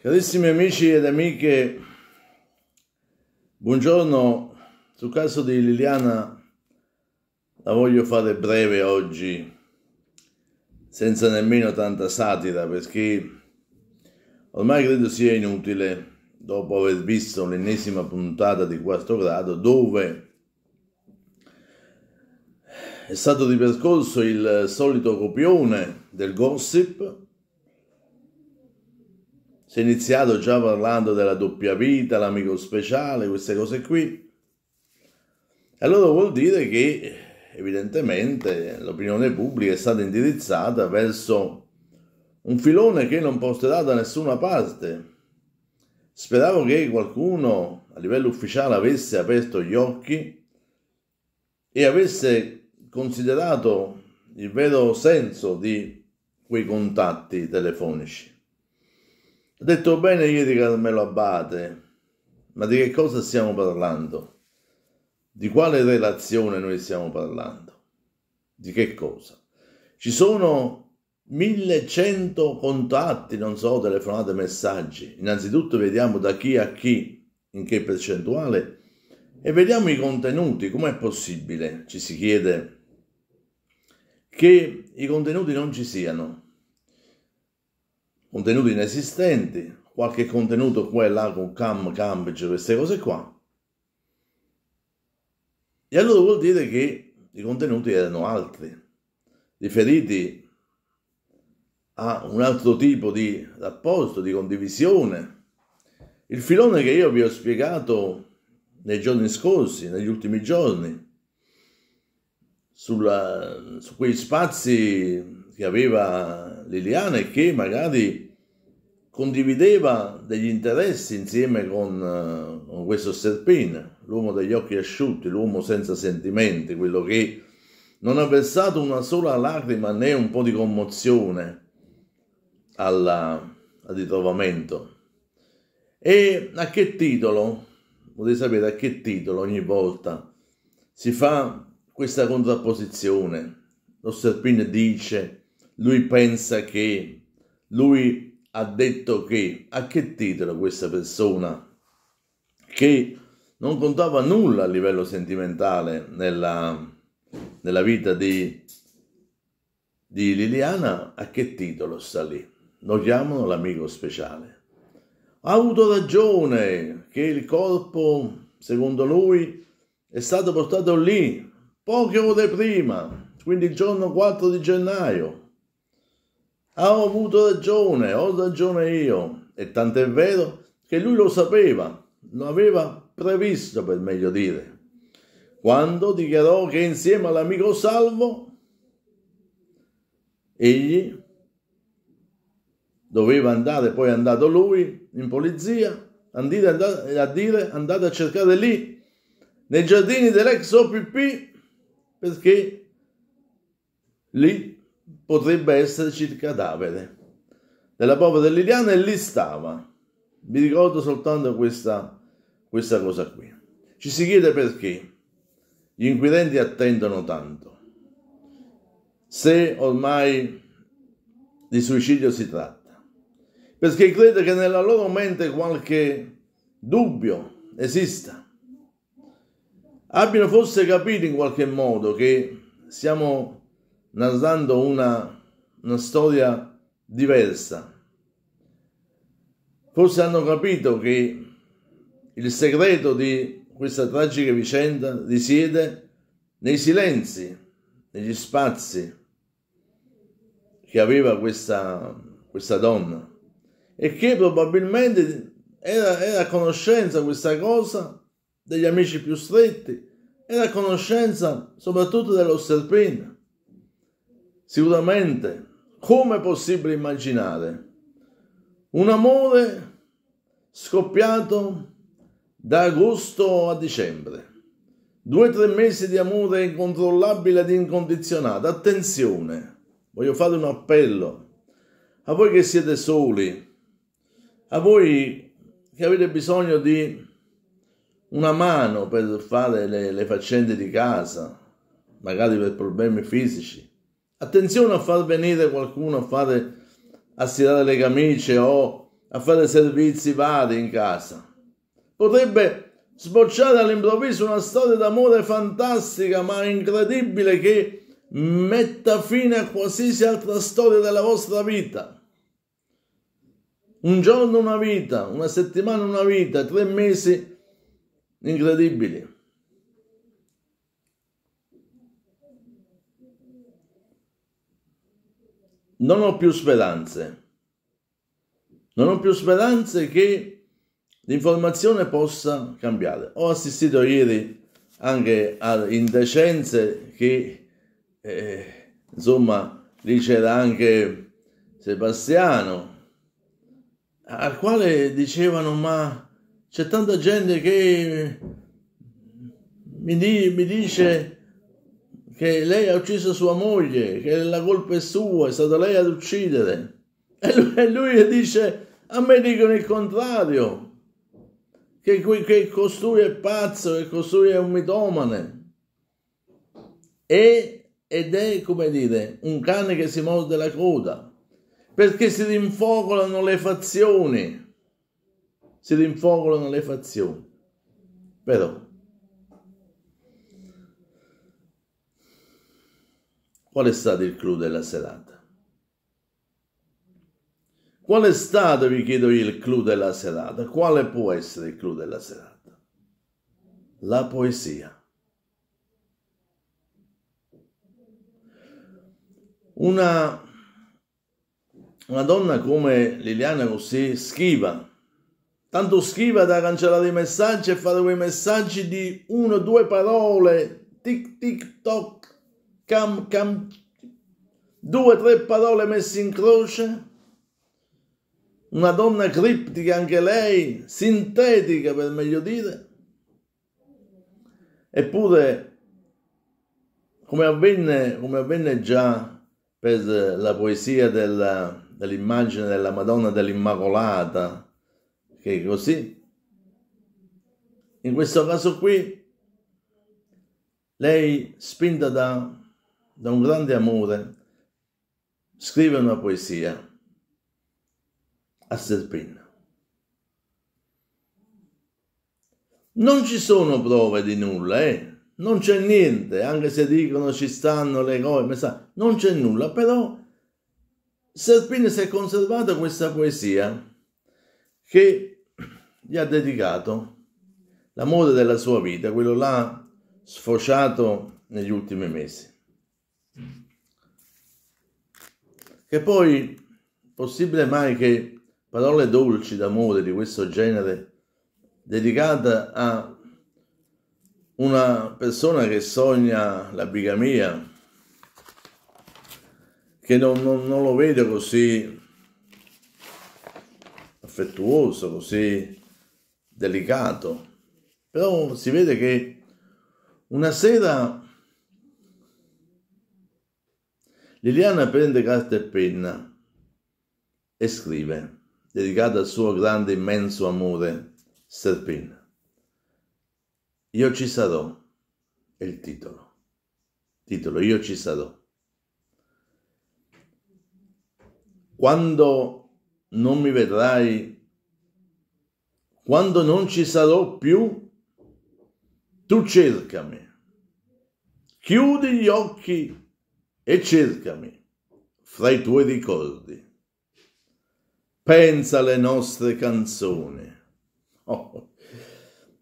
Carissimi amici ed amiche, buongiorno. Sul caso di Liliana la voglio fare breve oggi, senza nemmeno tanta satira, perché ormai credo sia inutile, dopo aver visto l'ennesima puntata di quarto grado, dove è stato ripercorso il solito copione del gossip si è iniziato già parlando della doppia vita, l'amico speciale, queste cose qui. Allora vuol dire che evidentemente l'opinione pubblica è stata indirizzata verso un filone che non posterà da nessuna parte. Speravo che qualcuno a livello ufficiale avesse aperto gli occhi e avesse considerato il vero senso di quei contatti telefonici. Ha detto bene ieri Carmelo Abate, ma di che cosa stiamo parlando? Di quale relazione noi stiamo parlando? Di che cosa? Ci sono 1100 contatti, non so, telefonate, messaggi. Innanzitutto vediamo da chi a chi, in che percentuale, e vediamo i contenuti, com'è possibile, ci si chiede, che i contenuti non ci siano contenuti inesistenti, qualche contenuto qua e là con cam, cambage, queste cose qua. E allora vuol dire che i contenuti erano altri, riferiti a un altro tipo di rapporto, di condivisione. Il filone che io vi ho spiegato nei giorni scorsi, negli ultimi giorni, sulla, su quei spazi che aveva Liliana e che magari condivideva degli interessi insieme con, eh, con questo Serpina, l'uomo degli occhi asciutti, l'uomo senza sentimenti, quello che non ha versato una sola lacrima né un po' di commozione alla, al ritrovamento. E a che titolo, vorrei sapere a che titolo ogni volta si fa questa contrapposizione. Lo Serpin dice lui pensa che, lui ha detto che, a che titolo questa persona che non contava nulla a livello sentimentale nella, nella vita di, di Liliana, a che titolo sta lì? Lo chiamano l'amico speciale. Ha avuto ragione che il corpo, secondo lui, è stato portato lì poche ore prima, quindi il giorno 4 di gennaio. Ha avuto ragione, ho ragione io. E tant'è vero che lui lo sapeva, lo aveva previsto per meglio dire. Quando dichiarò che insieme all'amico Salvo egli doveva andare, poi è andato lui in polizia a dire, a dire, andate a cercare lì nei giardini dell'ex OPP perché lì potrebbe esserci il cadavere. Nella bova del Liliana e lì stava. Vi ricordo soltanto questa, questa cosa qui. Ci si chiede perché gli inquirenti attendono tanto. Se ormai di suicidio si tratta, perché crede che nella loro mente qualche dubbio esista. Abbiano forse capito in qualche modo che siamo narrando una, una storia diversa. Forse hanno capito che il segreto di questa tragica vicenda risiede nei silenzi, negli spazi che aveva questa, questa donna e che probabilmente era, era, a conoscenza questa cosa degli amici più stretti, era a conoscenza soprattutto dello serpente. Sicuramente, come è possibile immaginare un amore scoppiato da agosto a dicembre? Due o tre mesi di amore incontrollabile ed incondizionato. Attenzione, voglio fare un appello a voi che siete soli, a voi che avete bisogno di una mano per fare le, le faccende di casa, magari per problemi fisici, Attenzione a far venire qualcuno a fare a stirare le camicie o a fare servizi vari in casa. Potrebbe sbocciare all'improvviso una storia d'amore fantastica ma incredibile che metta fine a qualsiasi altra storia della vostra vita. Un giorno una vita, una settimana una vita, tre mesi incredibili. non ho più speranze. Non ho più speranze che l'informazione possa cambiare. Ho assistito ieri anche a indecenze che, eh, insomma, lì c'era anche Sebastiano, al quale dicevano ma c'è tanta gente che mi, di, mi dice che lei ha ucciso sua moglie, che la colpa è sua, è stata lei ad uccidere. E lui, e lui dice, a me dicono il contrario, che, che costui è pazzo, che costui è un mitomane. E, ed è, come dire, un cane che si morde la coda, perché si rinfocolano le fazioni, si rinfocolano le fazioni. Però Qual è stato il clou della serata? Qual è stato, vi chiedo io, il clou della serata? Quale può essere il clou della serata? La poesia. Una, una donna come Liliana così schiva, tanto schiva da cancellare i messaggi e fare quei messaggi di uno o due parole, tic tic toc, cam, cam, due o tre parole messe in croce, una donna criptica anche lei, sintetica per meglio dire, eppure come avvenne, come avvenne già per la poesia della, dell'immagine della Madonna dell'Immacolata, che è così, in questo caso qui lei spinta da da un grande amore, scrive una poesia a Serpin. Non ci sono prove di nulla, eh? non c'è niente, anche se dicono ci stanno le cose, non c'è nulla, però Serpini si è conservata questa poesia che gli ha dedicato l'amore della sua vita, quello là sfociato negli ultimi mesi. Che poi, possibile mai che parole dolci d'amore di questo genere, dedicata a una persona che sogna la bigamia, che non, non, non lo vedo così affettuoso, così delicato, però si vede che una sera Liliana prende carta e penna e scrive, dedicata al suo grande immenso amore, Serpin. Io ci sarò, è il titolo. Titolo, io ci sarò. Quando non mi vedrai, quando non ci sarò più, tu cercami. Chiudi gli occhi e cercami fra i tuoi ricordi. Pensa alle nostre canzoni, oh, oh,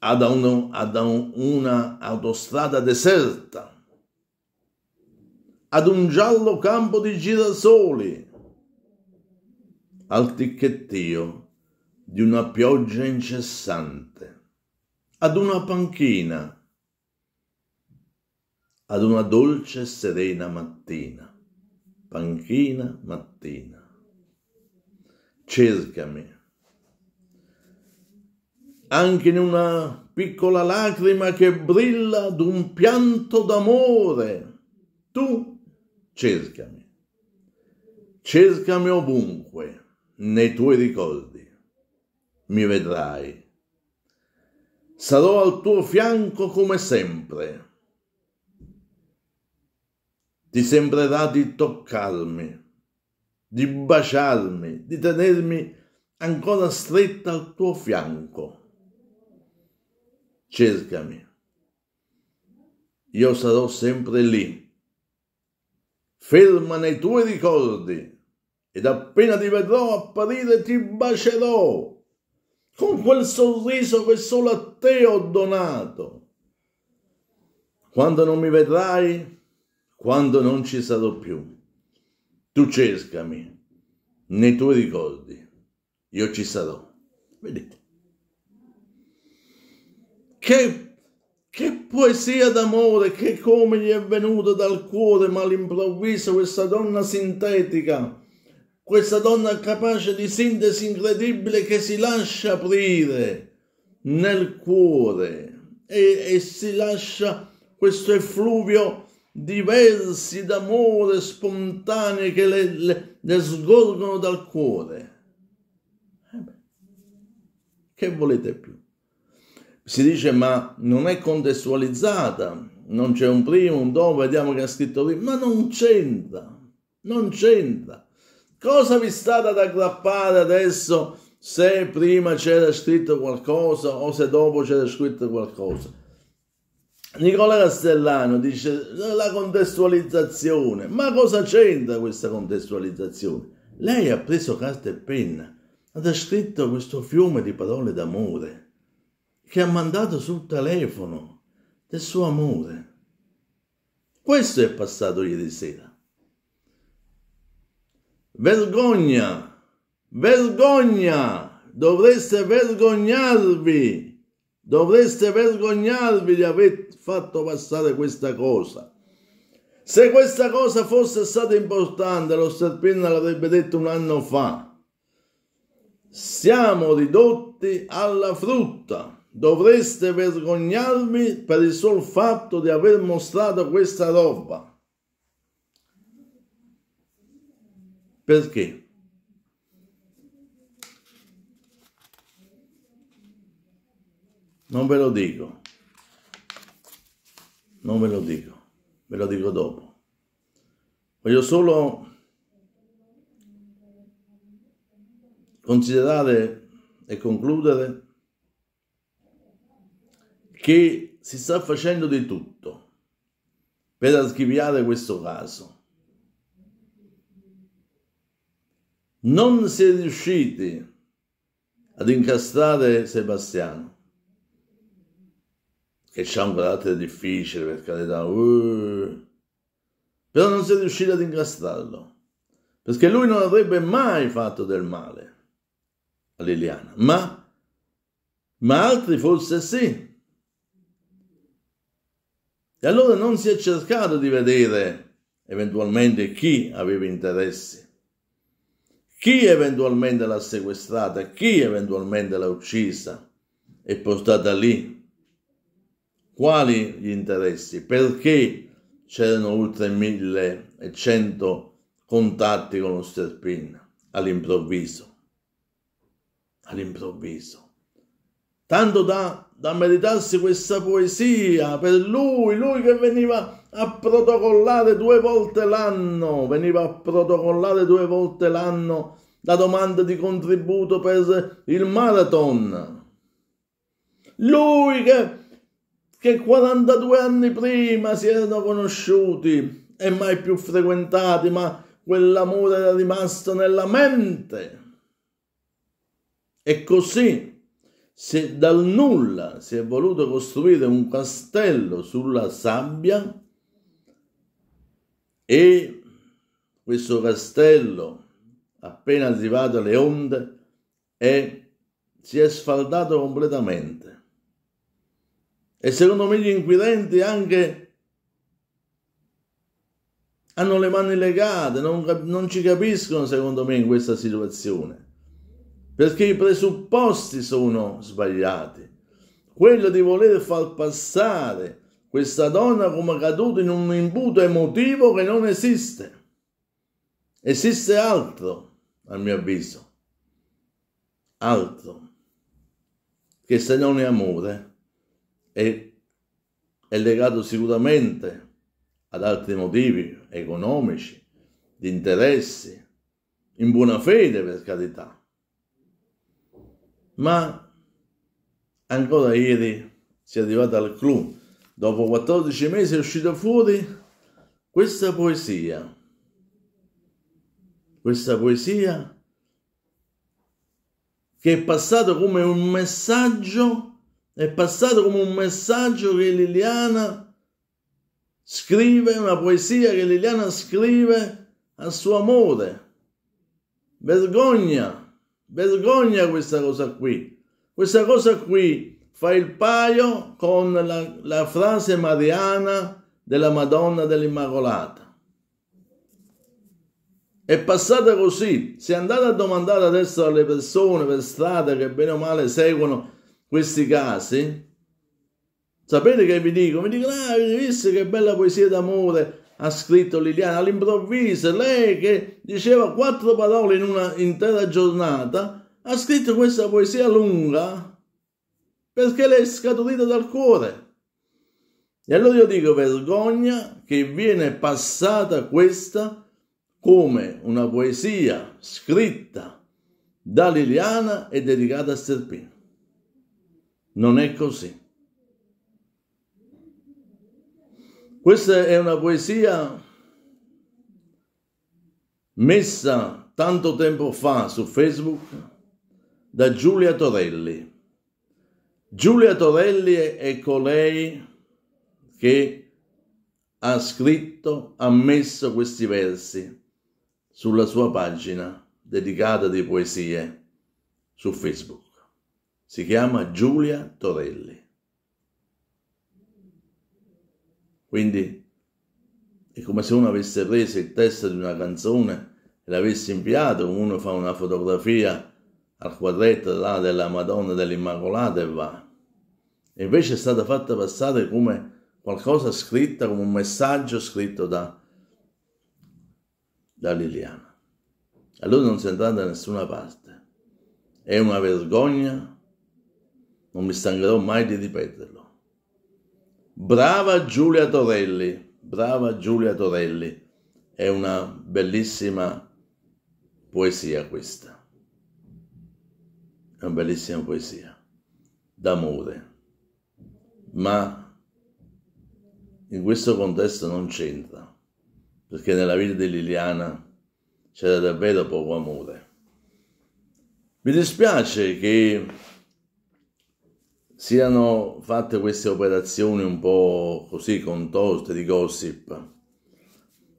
ad, un, ad un, una autostrada deserta, ad un giallo campo di girasoli, al ticchettio di una pioggia incessante, ad una panchina ad una dolce e serena mattina, panchina mattina. Cercami, anche in una piccola lacrima che brilla d'un pianto d'amore, tu cercami. Cercami ovunque, nei tuoi ricordi. Mi vedrai. Sarò al tuo fianco come sempre ti sembrerà di toccarmi, di baciarmi, di tenermi ancora stretta al tuo fianco. Cercami. Io sarò sempre lì. Ferma nei tuoi ricordi ed appena ti vedrò apparire ti bacerò con quel sorriso che solo a te ho donato. Quando non mi vedrai, quando non ci sarò più. Tu cercami nei tuoi ricordi, io ci sarò. Vedete? Che, che poesia d'amore che come gli è venuto dal cuore, ma all'improvviso questa donna sintetica, questa donna capace di sintesi incredibile che si lascia aprire nel cuore e, e si lascia questo effluvio diversi d'amore spontanei che le, le, le sgorgono dal cuore. Eh che volete più? Si dice ma non è contestualizzata, non c'è un primo, un dopo, vediamo che ha scritto prima, ma non c'entra, non c'entra. Cosa vi state ad aggrappare adesso se prima c'era scritto qualcosa o se dopo c'era scritto qualcosa? Nicola Castellano dice la contestualizzazione, ma cosa c'entra questa contestualizzazione? Lei ha preso carta e penna, ha scritto questo fiume di parole d'amore che ha mandato sul telefono del suo amore. Questo è passato ieri sera. Vergogna, vergogna, dovreste vergognarvi Dovreste vergognarvi di aver fatto passare questa cosa. Se questa cosa fosse stata importante, lo serpente l'avrebbe detto un anno fa. Siamo ridotti alla frutta. Dovreste vergognarvi per il sol fatto di aver mostrato questa roba. Perché? Non ve lo dico. Non ve lo dico. Ve lo dico dopo. Voglio solo considerare e concludere che si sta facendo di tutto per archiviare questo caso. Non si è riusciti ad incastrare Sebastiano che c'è un carattere difficile per carità, però non si è riusciti ad incastrarlo, perché lui non avrebbe mai fatto del male a Liliana, ma, ma altri forse sì. E allora non si è cercato di vedere eventualmente chi aveva interessi, chi eventualmente l'ha sequestrata, chi eventualmente l'ha uccisa e portata lì quali gli interessi? Perché c'erano oltre 1100 contatti con lo Sterpin all'improvviso? All'improvviso. Tanto da, da meritarsi questa poesia per lui, lui che veniva a protocollare due volte l'anno, veniva a protocollare due volte l'anno la domanda di contributo per il marathon. Lui che che 42 anni prima si erano conosciuti e mai più frequentati, ma quell'amore era rimasto nella mente. E così, se dal nulla si è voluto costruire un castello sulla sabbia, e questo castello, appena arrivato alle onde, è, si è sfaldato completamente e secondo me gli inquirenti anche hanno le mani legate, non, non ci capiscono secondo me in questa situazione, perché i presupposti sono sbagliati. Quello di voler far passare questa donna come caduta in un imbuto emotivo che non esiste. Esiste altro, a mio avviso, altro che se non è amore è, è legato sicuramente ad altri motivi economici, di interessi, in buona fede per carità. Ma ancora ieri si è arrivata al clou, dopo 14 mesi è uscita fuori questa poesia. Questa poesia che è passata come un messaggio è passato come un messaggio che Liliana scrive, una poesia che Liliana scrive al suo amore. Vergogna, vergogna questa cosa qui. Questa cosa qui fa il paio con la, la frase mariana della Madonna dell'Immacolata. È passata così, se andate a domandare adesso alle persone per strada che bene o male seguono questi casi, sapete che vi dico? Mi dicono, ah, avete visto che bella poesia d'amore ha scritto Liliana, all'improvviso lei che diceva quattro parole in una intera giornata, ha scritto questa poesia lunga perché le è scaturita dal cuore. E allora io dico vergogna che viene passata questa come una poesia scritta da Liliana e dedicata a Serpino. Non è così. Questa è una poesia messa tanto tempo fa su Facebook da Giulia Torelli. Giulia Torelli è colei che ha scritto, ha messo questi versi sulla sua pagina dedicata di poesie su Facebook. Si chiama Giulia Torelli. Quindi è come se uno avesse preso il testo di una canzone e l'avesse inviato, uno fa una fotografia al quadretto là, della Madonna dell'Immacolata e va. E invece è stata fatta passare come qualcosa scritta, come un messaggio scritto da, da Liliana. Allora non si è andata da nessuna parte. È una vergogna non mi stancherò mai di ripeterlo. Brava Giulia Torelli, brava Giulia Torelli, è una bellissima poesia questa, è una bellissima poesia d'amore, ma in questo contesto non c'entra, perché nella vita di Liliana c'era davvero poco amore. Mi dispiace che siano fatte queste operazioni un po' così contorte di gossip.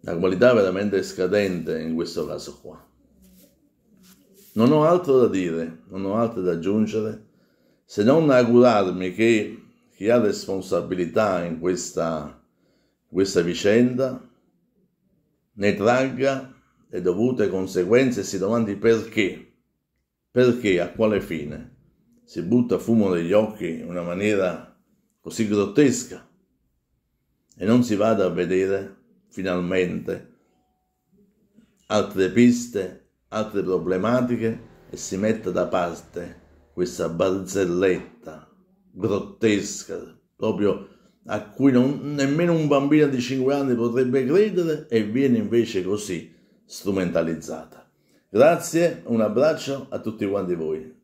La qualità veramente scadente in questo caso qua. Non ho altro da dire, non ho altro da aggiungere, se non augurarmi che chi ha responsabilità in questa, questa vicenda ne tragga le dovute conseguenze e si domandi perché, perché, a quale fine si butta fumo negli occhi in una maniera così grottesca e non si vada a vedere finalmente altre piste, altre problematiche e si metta da parte questa barzelletta grottesca, proprio a cui non, nemmeno un bambino di 5 anni potrebbe credere e viene invece così strumentalizzata. Grazie, un abbraccio a tutti quanti voi.